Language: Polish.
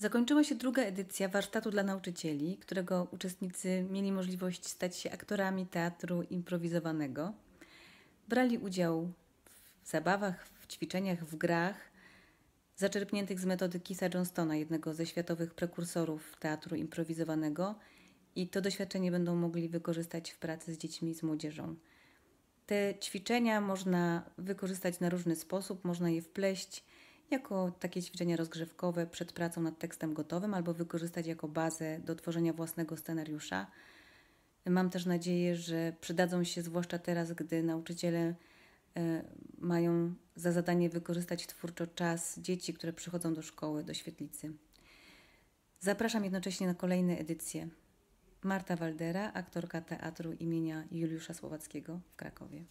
Zakończyła się druga edycja warsztatu dla nauczycieli, którego uczestnicy mieli możliwość stać się aktorami teatru improwizowanego. Brali udział w zabawach, w ćwiczeniach, w grach zaczerpniętych z metody Kisa Johnstona, jednego ze światowych prekursorów teatru improwizowanego, i to doświadczenie będą mogli wykorzystać w pracy z dziećmi i z młodzieżą. Te ćwiczenia można wykorzystać na różny sposób, można je wpleść jako takie ćwiczenia rozgrzewkowe przed pracą nad tekstem gotowym albo wykorzystać jako bazę do tworzenia własnego scenariusza. Mam też nadzieję, że przydadzą się zwłaszcza teraz, gdy nauczyciele e, mają za zadanie wykorzystać twórczo czas dzieci, które przychodzą do szkoły, do świetlicy. Zapraszam jednocześnie na kolejne edycje. Marta Waldera, aktorka teatru imienia Juliusza Słowackiego w Krakowie.